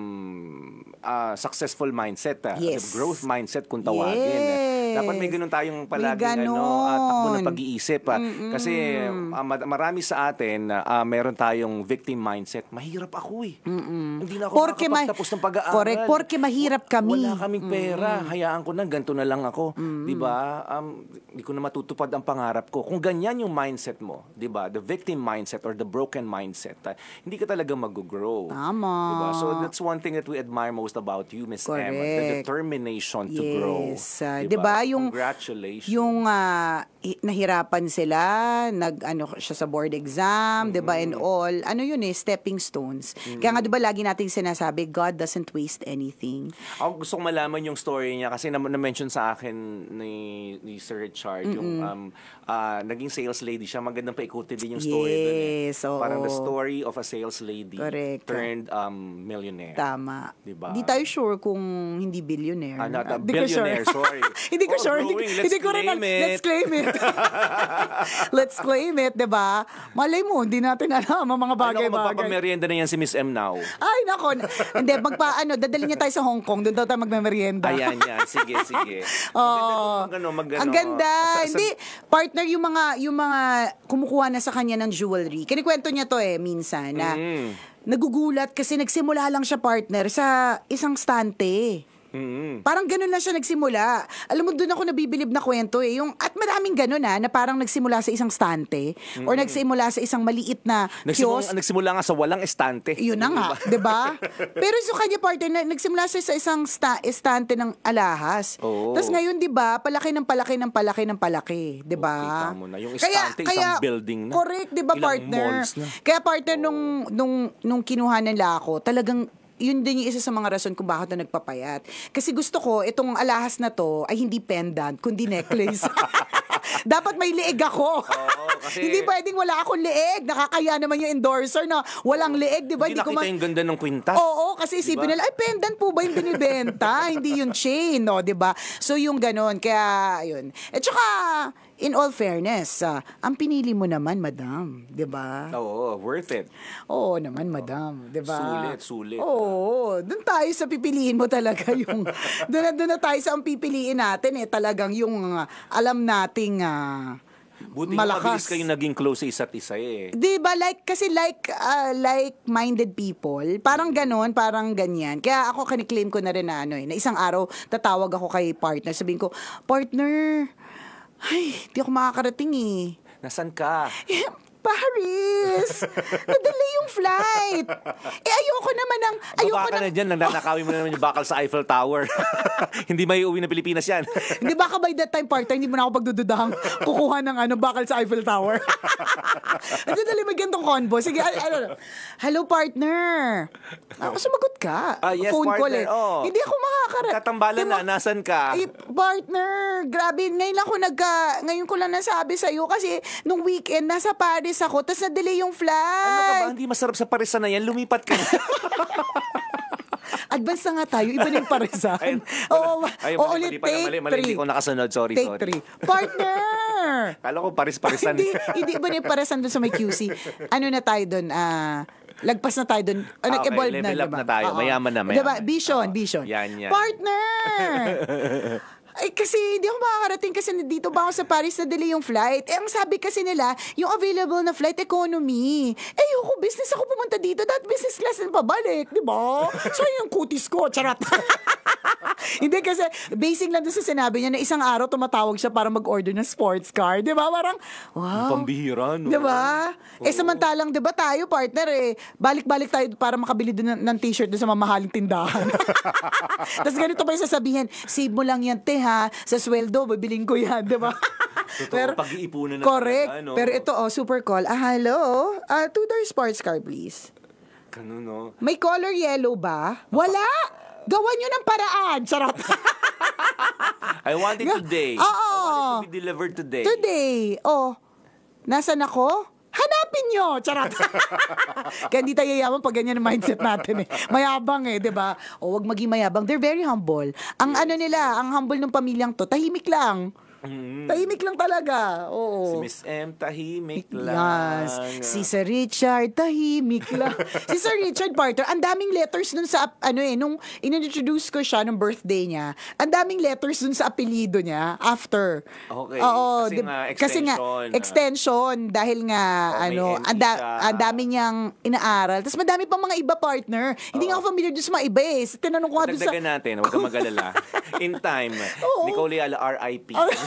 uh, successful mindset, uh, yes. growth mindset kung tawagin. Eh. Yes. Dapat may ganun tayong palagi ano, uh, takbo na pag-iisip uh, kasi uh, marami sa atin uh, meron tayong victim mindset. Mahirap ako eh. Hindi na ako Porque makakapagtapos ma- ng pag-aaral. Correct. Porque mahirap kami wala mm, kaming mm, pera, mm. hayaan ko na, ganito na lang ako. Di ba? Um, di ko na matutupad ang pangarap ko. Kung ganyan yung mindset mo, di ba? The victim mindset or the broken mindset, uh, hindi ka talaga mag-grow. Tama. Di ba? So that's one thing that we admire most about you, Miss Correct. Emma. The determination to yes. grow. Yes. Ah, diba? diba? Yung, Congratulations. Yung uh, nahirapan sila, nag ano siya sa board exam, mm-hmm. 'di ba and all. Ano 'yun eh, stepping stones. Mm-hmm. Kaya nga mm-hmm. 'di ba lagi nating sinasabi, God doesn't waste anything. Ako gusto gusto malaman yung story niya kasi na- na-mention sa akin ni, ni Sir Richard mm-hmm. yung um, uh, naging sales lady siya, magandang paikuti din yung story eh. yes, doon. eh. Parang the story of a sales lady Correct. turned um, millionaire. Tama. Diba? Di tayo sure kung hindi billionaire. Ah, not, a ah, billionaire, sure. sorry. hindi ko oh, sure. Growing. Let's hindi ko rin, it. Let's claim it. let's claim it, di ba? Malay mo, hindi natin alam ang mga bagay-bagay. Ano, magpapamerienda na yan si Miss M now. Ay, nako. hindi, magpa, ano, dadali niya tayo sa Hong Kong. Doon daw tayo magmemerienda. Ayan, yan. Sige, sige. oh, ang ganda. Mag, ano, ang ganda. Sa, sa, hindi, part partner yung mga yung mga kumukuha na sa kanya ng jewelry. Kinikwento niya to eh minsan na mm. nagugulat kasi nagsimula lang siya partner sa isang stante. Mm-hmm. Parang ganun na siya nagsimula. Alam mo, doon ako nabibilib na kwento eh. Yung, at maraming ganun ha, ah, na parang nagsimula sa isang stante mm-hmm. or nagsimula sa isang maliit na nagsimula, kiosk. Nagsimula nga sa walang estante. Yun na nga, ba? Diba? diba? Pero sa kanya partner, na, nagsimula siya sa isang sta- estante ng alahas. Oh. Tapos ngayon, di ba, palaki ng palaki ng palaki ng palaki. Di ba? Oh, Yung estante, kaya, isang kaya, building na. Correct, di ba partner? Kaya partner, oh. nung, nung, nung kinuha nila ako, talagang yun din yung isa sa mga rason kung bakit na nagpapayat. Kasi gusto ko, itong alahas na to ay hindi pendant, kundi necklace. dapat may leeg ako. Oo, kasi... hindi pwedeng wala akong leeg. Nakakaya naman yung endorser na walang leeg, di ba? Hindi, hindi ko man... yung ganda ng kwintas. Oo, kasi isipin diba? nila, ay pendant po ba yung binibenta? hindi yung chain, no, di ba? So yung ganun, kaya yun. At saka, in all fairness, uh, ang pinili mo naman, madam, 'di ba? Oo, oh, worth it. Oo naman, madam, 'di ba? Sulit, sulit. Oo, doon tayo sa pipiliin mo talaga yung doon na, na tayo sa ang pipiliin natin eh talagang yung uh, alam nating uh, Buti malakas kayo naging close sa isa't isa eh. 'Di ba like kasi like uh, like-minded people, parang mm. ganoon, parang ganyan. Kaya ako kani-claim ko na rin na ano eh, na isang araw tatawag ako kay partner, sabihin ko, "Partner, ay, di ako makakarating eh. Nasaan ka? Eh, Paris! Nadali yung flight! Eh, ayoko naman ng... Ayoko Baba ka ng... na dyan, nang mo naman yung bakal sa Eiffel Tower. hindi may uwi na Pilipinas yan. hindi ba ka by that time, part hindi mo na ako pagdududahang kukuha ng ano, bakal sa Eiffel Tower. At dali may gantong convo. Sige, ano, hello partner. Ako, ah, sumagot ka. Uh, yes, Phone partner, call eh. Oh. Hindi ako makakara... Tatambalan na, nasan ka? Eh, partner, grabe, ngayon ako nagka... Ngayon ko lang nasabi sa'yo kasi nung weekend, nasa Paris umalis ako, tapos na-delay yung flight. Ano ka ba? Hindi masarap sa parisa na yan. Lumipat ka na. Advance na nga tayo. Iba na yung parisan. ayun, oo, ayun, oo, ulit, mali, take mali, mali, Hindi ko nakasunod. Sorry, take sorry. Three. Partner! Kala ko paris-parisan. hindi, hindi iba na yung parisan doon sa may QC. Ano na tayo doon? Ah... Uh, lagpas na tayo doon. Ano, ah, nag-evolve na, diba? Level up diba? na tayo. Oo. Mayaman na, diba? mayaman. Diba? Vision, Oo. vision. Yan, yan. Partner! Ay, kasi hindi ako makakarating kasi dito ba ako sa Paris na delay yung flight. Eh, ang sabi kasi nila, yung available na flight economy. Eh, ako, business ako pumunta dito. That business class na pabalik, di ba? So, yung kutis ko, charot. hindi kasi, basing lang doon sa sinabi niya na isang araw tumatawag siya para mag-order ng sports car. Di ba? Parang, wow. Pambihira, no? Di ba? Oh. Eh, samantalang, di ba tayo, partner, eh, balik-balik tayo para makabili doon ng, ng t-shirt doon sa mamahaling tindahan. Tapos ganito pa yung sasabihin, save mo lang yan, te, ha, sa sweldo, bibiling ko yan, di ba? pero, pag-iipunan na. Correct. ano? Pero ito, oh, super call. Ah, hello? Uh, ah, two-door sports car, please. Ganun, no? May color yellow ba? Wala! Gawan nyo ng paraan! Sarap! I want it today. Oo. I want it to be delivered today. Today. Oh. Nasaan ako? hanapin nyo! Charot! Kaya hindi tayo yayaman pag ganyan ang mindset natin eh. Mayabang eh, di ba? O wag maging mayabang. They're very humble. Ang ano nila, ang humble ng pamilyang to, tahimik lang. Mm. Tahimik lang talaga. Oo. Si Miss M, tahimik yes. lang. Si Sir Richard, tahimik lang. si Sir Richard Parter, ang daming letters nun sa, ano eh, nung inintroduce ko siya nung birthday niya, ang daming letters dun sa apelido niya after. Okay. Oo, kasi, di, nga, extension, kasi ah. nga, extension. Dahil nga, oh, ano, ang da, dami niyang inaaral. Tapos madami pang mga iba partner. Oo. Hindi nga ako familiar dun sa mga iba eh. Tinanong ko nga dun sa... natin, huwag kang magalala. In time, Oo. Nicole Yala, RIP. Oh.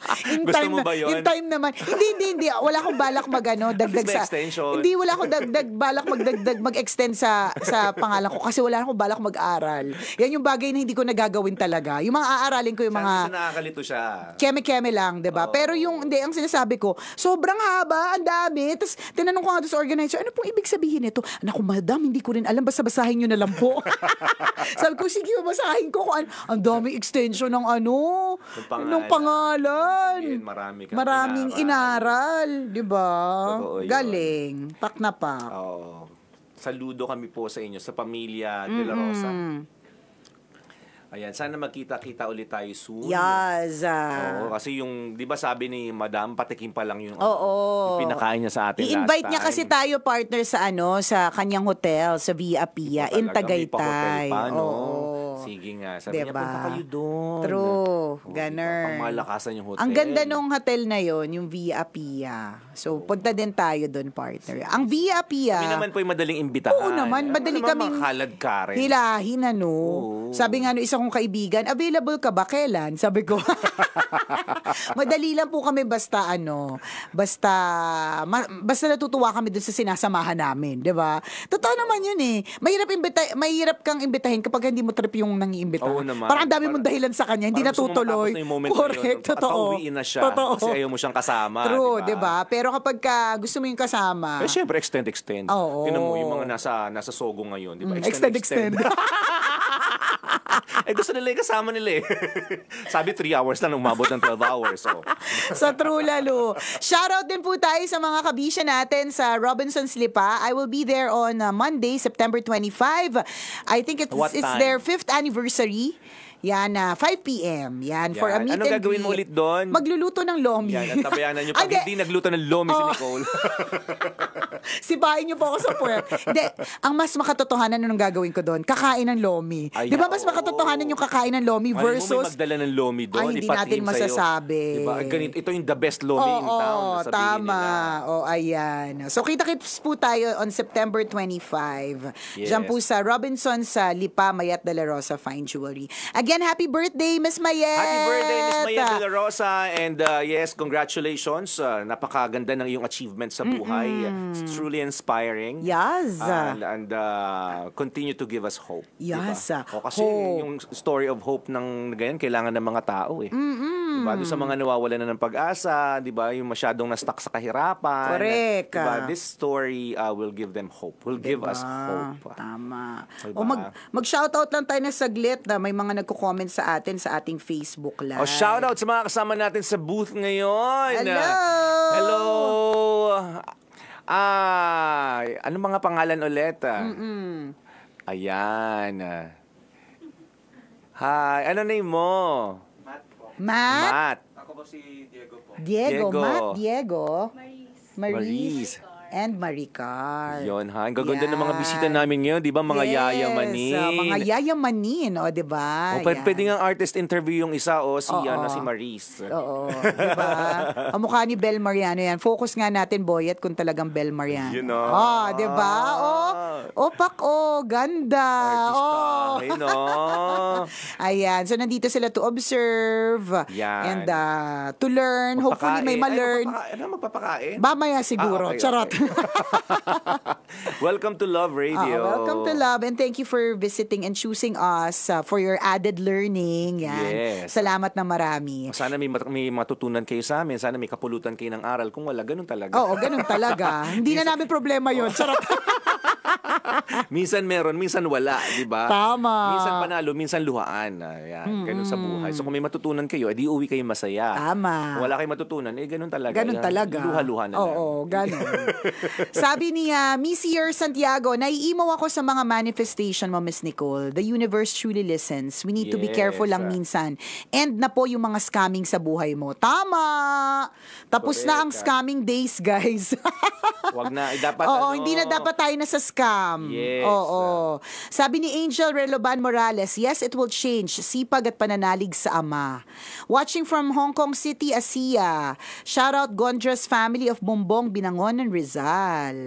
in Gusto time mo ba yun? In time naman. hindi, hindi, hindi. Wala akong balak mag ano, dagdag sa... extension. Hindi, wala akong dagdag, balak magdagdag, mag-extend sa, sa pangalan ko kasi wala akong balak mag-aral. Yan yung bagay na hindi ko nagagawin talaga. Yung mga aaralin ko, yung mga... Saan nakakalito siya? Keme-keme lang, di ba? Oh. Pero yung, hindi, ang sinasabi ko, sobrang haba, ang dami. Tapos, tinanong ko nga sa organizer, ano pong ibig sabihin nito? Naku, madam, hindi ko rin alam. Basta basahin nyo na lang po. Sabi ko, sige, basahin ko. Kung an- ang dami extension ng ano, ng pangalan. Ng pangalan yun. Sabihin, marami kang Maraming inaral, inaral di ba? Galing. Pak na pak. Oo. Saludo kami po sa inyo, sa pamilya De La Rosa. Mm-hmm. Ayan, sana magkita-kita ulit tayo soon. Yes. Uh, Oo, kasi yung, di ba sabi ni Madam, patikim pa lang yung, oh, oh. yung pinakain niya sa atin I-invite niya kasi tayo partner sa ano, sa kanyang hotel, sa Via Pia, in Tagaytay. Pa, hotel pa, no? Oo. Sige nga. Sabi diba? niya, punta kayo doon. True. Oh, diba? Ganun. Diba? yung hotel. Ang ganda nung hotel na yon yung Via Pia. So, oh. punta din tayo doon, partner. Ang Via Pia. Kami naman po yung madaling imbitahan. Oo naman. Madali kami. Makalad ka rin. Hilahin, ano. Oh. Sabi nga, no, isa kong kaibigan, available ka ba? Kailan? Sabi ko. Madali lang po kami basta, ano, basta, ma, basta natutuwa kami doon sa sinasamahan namin. ba diba? Totoo naman yun eh. Mahirap, imbita, mahirap kang imbitahin kapag hindi mo trip yung yung nangiimbita. Oo naman. Parang ang dami mong dahilan sa kanya, hindi natutuloy. Na Correct, yun, totoo. At na siya totoo. kasi ayaw mo siyang kasama. True, di ba? Diba? Pero kapag ka gusto mo yung kasama... Eh, syempre, extend, extend. Oo. Tinan mo, yung mga nasa, nasa sogo ngayon, di ba? Mm. Extend, extend. extend. extend. Eh, gusto nila yung kasama nila eh. Sabi 3 hours lang, umabot ng 12 hours. Oh. So. sa true lalo. Shoutout din po tayo sa mga kabisya natin sa Robinson's Lipa. I will be there on uh, Monday, September 25. I think it's, it's time? their fifth anniversary. Yan, uh, 5 p.m. Yan, Yan. for a meet Anong and gagawin mo ulit doon? Magluluto ng lomi. Yan, at tabayanan nyo. Pag Ande, hindi nagluto ng lomi oh. si Nicole. Sibahin nyo po ako sa puwet. Hindi, ang mas makatotohanan nung gagawin ko doon, kakain ng lomi. Di ba mas makatotohanan yung kakain ng lomi versus... Ano mo may magdala ng lomi doon. Ay, hindi natin masasabi. Di ba? Ganito, ito yung the best lomi oh, in town. Oo, tama. O, oh, ayan. So, kita-kits po tayo on September 25. Yes. Diyan po sa Robinson sa Lipa, Mayat de la Rosa Fine Jewelry. Again, Again, happy birthday, Miss Mayet! Happy birthday, Miss Mayet de la Rosa. And uh, yes, congratulations. Uh, napakaganda ng iyong achievement sa buhay. Mm -mm. It's truly inspiring. Yes. And, and uh, continue to give us hope. Yes. Diba? O kasi hope. yung story of hope ng ganyan, kailangan ng mga tao eh. Mm-mm. Diba? Doon sa hmm. mga nawawala na ng pag-asa, di ba? Yung masyadong na-stuck sa kahirapan. Correct. Diba? This story uh, will give them hope. Will diba? give us diba? hope. Tama. Diba? O mag, mag-shoutout lang tayo na saglit na may mga nagko-comment sa atin sa ating Facebook Live. O shoutout sa mga kasama natin sa booth ngayon. Hello! Hello! Ah, ano mga pangalan ulit? Ah? Mm-mm. Ayan. Hi, ano name mo? Matt. Matt. Ako po si Diego po. Diego, Diego. Matt, Diego. Maris. Maris. Maris and Maricar. Yon ha. Ang gaganda ng mga bisita namin ngayon, 'di ba? Mga yes, yayamanin. Uh, mga yayamanin, o oh, 'di ba? O oh, yeah. pwede nga artist interview yung isa o oh, si ano si Maris. Oo, 'di ba? Ang mukha ni Bel Mariano 'yan. Focus nga natin Boyet kung talagang Bel Mariano. You know. Oh, 'di ba? Ah. Oh, opak oh, ganda. Artista, oh. no. Ayan. So nandito sila to observe Yan. and uh, to learn. Magpakain. Hopefully may ma-learn. Ano magpapakain? Mamaya siguro. Ah, okay, Charot. Okay. welcome to Love Radio. Uh, welcome to Love and thank you for visiting and choosing us uh, for your added learning. Yan. Yes. Salamat na marami. Sana may, mat- may matutunan kayo sa amin. Sana may kapulutan kayo ng aral. Kung wala, ganun talaga. Oo, ganun talaga. Hindi na namin problema yon. Charot. minsan meron, minsan wala, di ba? Tama. Minsan panalo, minsan luhaan. Ayan, ah, mm-hmm. ganun sa buhay. So kung may matutunan kayo, edi eh, uwi kayo masaya. Tama. Kung wala kayong matutunan, eh ganun talaga. Ganun talaga. Luha-luha na Oo, lang. oo ganun. Sabi niya, ah, Miss Year Santiago, naiimaw ako sa mga manifestation mo, Miss Nicole. The universe truly listens. We need yes, to be careful lang ah. minsan. End na po yung mga scamming sa buhay mo. Tama! Tapos Correct, na ang ah. scamming days, guys. Wag na. Dapat Oo, ano. hindi na dapat tayo na sa scam. Yes. Oo. Ah. Sabi ni Angel Reloban Morales, yes, it will change. Sipag at pananalig sa ama. Watching from Hong Kong City, Asia. Shout out Gondra's family of Bumbong, Binangon, and Rizal. Rizal.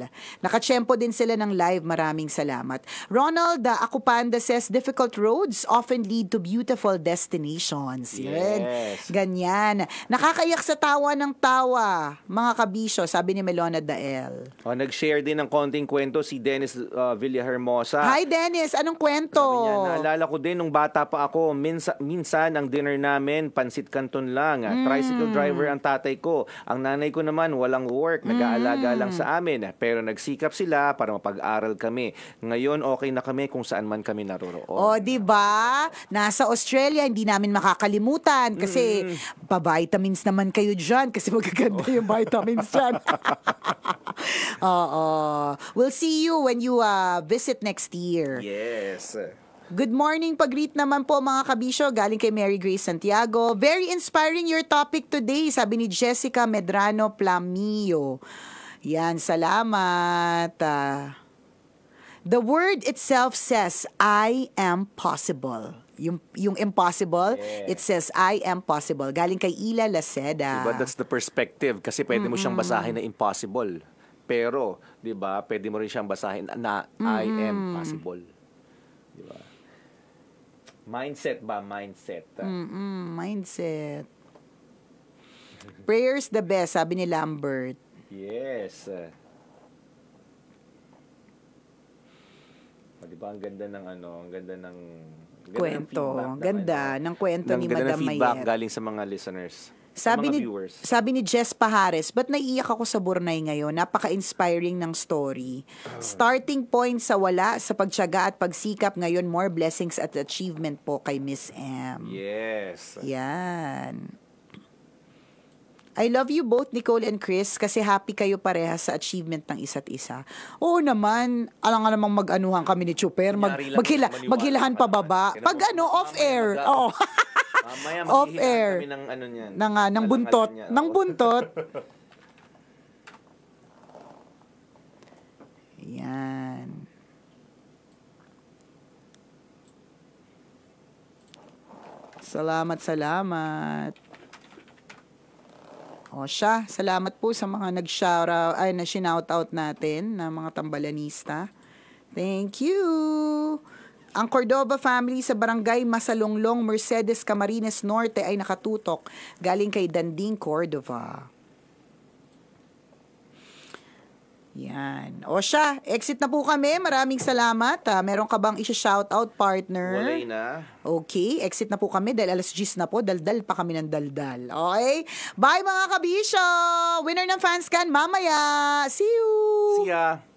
Nakatsyempo din sila ng live. Maraming salamat. Ronald the Acupanda says, difficult roads often lead to beautiful destinations. Yun. Yes. Ganyan. Nakakaiyak sa tawa ng tawa, mga kabisyo, sabi ni Melona Dael. Oh, nag-share din ng konting kwento si Dennis uh, Villahermosa. Hi, Dennis. Anong kwento? Sabi niya, naalala ko din nung bata pa ako, minsan, minsan ang dinner namin, pansit kanton lang. Mm. Tricycle driver ang tatay ko. Ang nanay ko naman, walang work. Nag-aalaga mm. lang hmm. sa sa amin, pero nagsikap sila para mapag-aral kami. Ngayon, okay na kami kung saan man kami naroroon. O, oh, di ba? Nasa Australia, hindi namin makakalimutan kasi mm. pa-vitamins naman kayo dyan kasi magaganda oh. yung vitamins dyan. Oo. We'll see you when you uh, visit next year. Yes. Good morning, pag-greet naman po mga kabisyo galing kay Mary Grace Santiago. Very inspiring your topic today, sabi ni Jessica Medrano Plamio. Yan, salamat. Uh, the word itself says, I am possible. Yung, yung impossible, yeah. it says, I am possible. Galing kay Ila Laceda. Diba, that's the perspective. Kasi pwede mm-hmm. mo siyang basahin na impossible. Pero, di ba, pwede mo rin siyang basahin na mm-hmm. I am possible. Di ba? Mindset ba? Mindset. Ah. Mm-mm, mindset. Prayer's the best, sabi ni Lambert. Yes. O, di ba ang ganda ng ano, ang ganda ng ganda kwento. Ng ganda ng, ano, ng kwento ng, ni ganda Madam Mayer. feedback galing sa mga listeners. Sabi mga ni viewers. sabi ni Jess Pahares, but naiiyak ako sa Burnay ngayon. Napaka-inspiring ng story. Ah. Starting point sa wala sa pagtiyaga at pagsikap ngayon more blessings at achievement po kay Miss M. Yes. Yan. I love you both, Nicole and Chris, kasi happy kayo pareha sa achievement ng isa't isa. Oo naman, alam nga namang mag-anuhan kami ni Chuper, mag, maghila, maghilahan pa baba. Pag ano, off-air. Oo. Oh. Mamaya off air ng ano niyan. Ng, uh, ng buntot, ano niya, ng buntot. Yan. Salamat, salamat. O siya, salamat po sa mga nag shout out, ay na shout out natin na mga tambalanista. Thank you! Ang Cordova family sa barangay Masalonglong, Mercedes, Camarines Norte ay nakatutok galing kay Danding Cordova. Yan. O siya, exit na po kami. Maraming salamat. Ah, meron ka bang isa-shoutout, partner? Walay na. Okay, exit na po kami dahil alas 10 na po. Daldal pa kami ng daldal. Okay? Bye mga kabisyo! Winner ng fanscan mamaya. See you! See ya!